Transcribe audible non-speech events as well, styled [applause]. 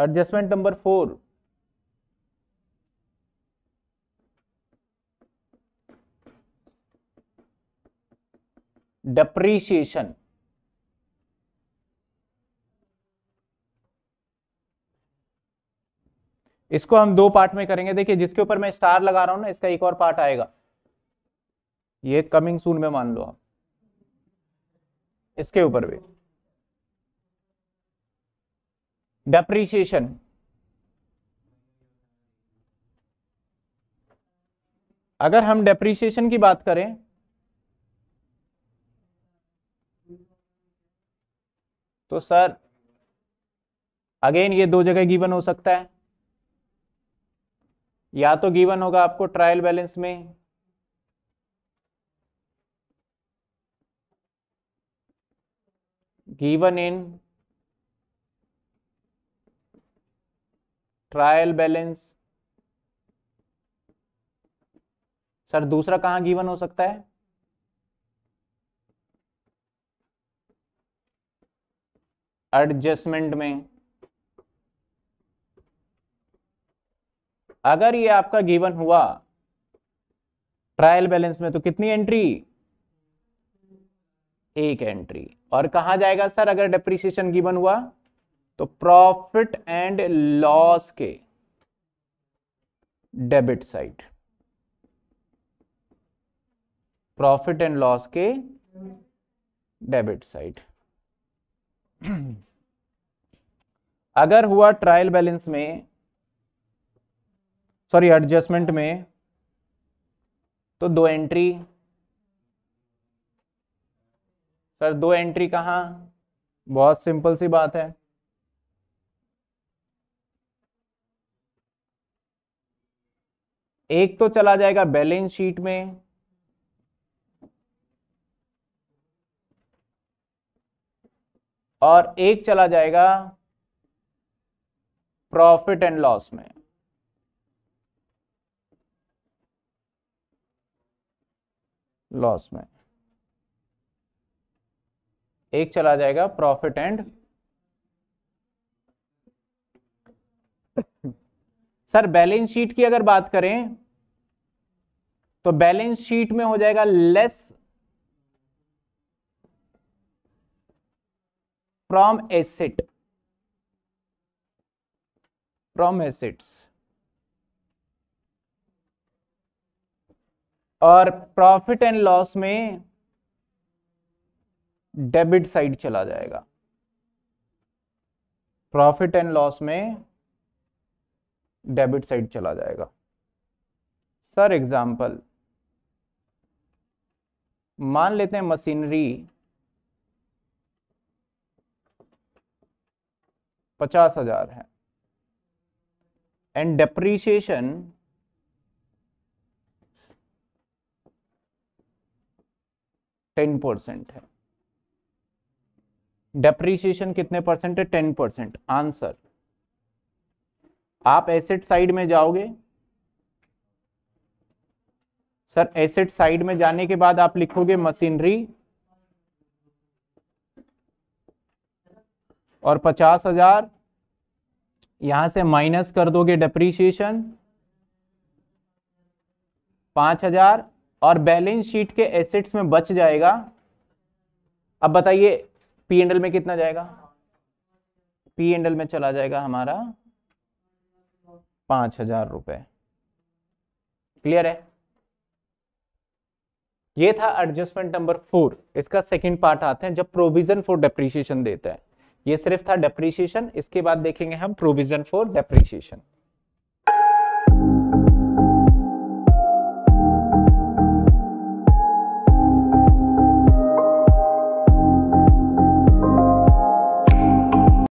adjustment number four depreciation इसको हम दो पार्ट में करेंगे देखिए जिसके ऊपर मैं स्टार लगा रहा हूं ना इसका एक और पार्ट आएगा ये कमिंग सून में मान लो आप इसके ऊपर भी depreciation अगर हम डेप्रीसिएशन की बात करें तो सर अगेन ये दो जगह गिवन हो सकता है या तो गिवन होगा आपको ट्रायल बैलेंस में given in trial balance sir दूसरा कहां गिवन हो सकता है एडजस्टमेंट में अगर ये आपका गिवन हुआ ट्रायल बैलेंस में तो कितनी एंट्री एक एंट्री और कहा जाएगा सर अगर डेप्रिसिएशन गिवन हुआ तो प्रॉफिट एंड लॉस के debit side profit and loss के डेबिट साइड अगर हुआ ट्रायल बैलेंस में सॉरी एडजस्टमेंट में तो दो एंट्री सर दो एंट्री कहां बहुत सिंपल सी बात है एक तो चला जाएगा बैलेंस शीट में और एक चला जाएगा प्रॉफिट एंड लॉस में लॉस में एक चला जाएगा profit and [laughs] sir balance sheet की अगर बात करें तो बैलेंस शीट में हो जाएगा less from asset from assets और प्रॉफिट एंड लॉस में डेबिट साइड चला जाएगा प्रॉफिट एंड लॉस में डेबिट साइड चला जाएगा सर एग्जांपल मान लेते हैं मशीनरी पचास हजार है एंड डेप्रीशिएशन टेन परसेंट है डेप्रीशिएशन कितने परसेंट है टेन परसेंट आंसर आप एसेट साइड में जाओगे सर एसेट साइड में जाने के बाद आप लिखोगे मशीनरी और पचास हजार यहां से माइनस कर दोगे डेप्रीशिएशन पांच हजार और बैलेंस शीट के एसेट्स में बच जाएगा अब बताइए पी एंडल में कितना जाएगा पी एंडल में चला जाएगा हमारा पांच हजार रुपए क्लियर है ये था एडजस्टमेंट नंबर फोर इसका सेकंड पार्ट आते हैं जब प्रोविजन फॉर डेप्रिसिएशन देता है ये सिर्फ था डेप्रिसिएशन इसके बाद देखेंगे हम प्रोविजन फॉर डेप्रिसिएशन